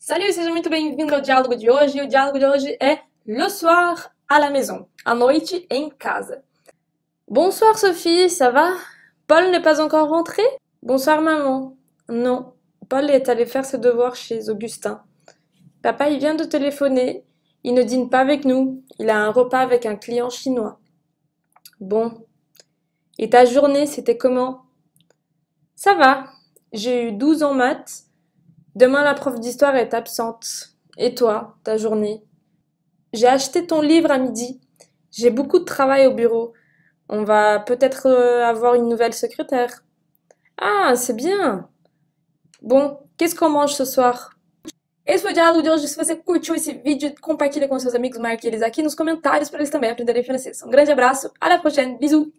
Salut, sejam muito bem-vindos ao diálogo de hoje. O de Le soir à la maison, à noite en casa. Bonsoir Sophie, ça va Paul n'est pas encore rentré Bonsoir maman. Non, Paul est allé faire ses devoirs chez Augustin. Papa, il vient de téléphoner. Il ne dîne pas avec nous. Il a un repas avec un client chinois. Bon. Et ta journée, c'était comment Ça va. J'ai eu 12 en maths Demain, la prof d'histoire est absente. Et toi, ta journée J'ai acheté ton livre à midi. J'ai beaucoup de travail au bureau. On va peut-être euh, avoir une nouvelle secrétaire. Ah, c'est bien. Bon, qu'est-ce qu'on mange ce soir Esse foi o diálogo de hoje. Se você curtiu esse vídeo, compartilha com seus amigos, marque eles aqui nos comentários para eles também aprenderem francês. Um grande abraço, à la prochaine, bisous!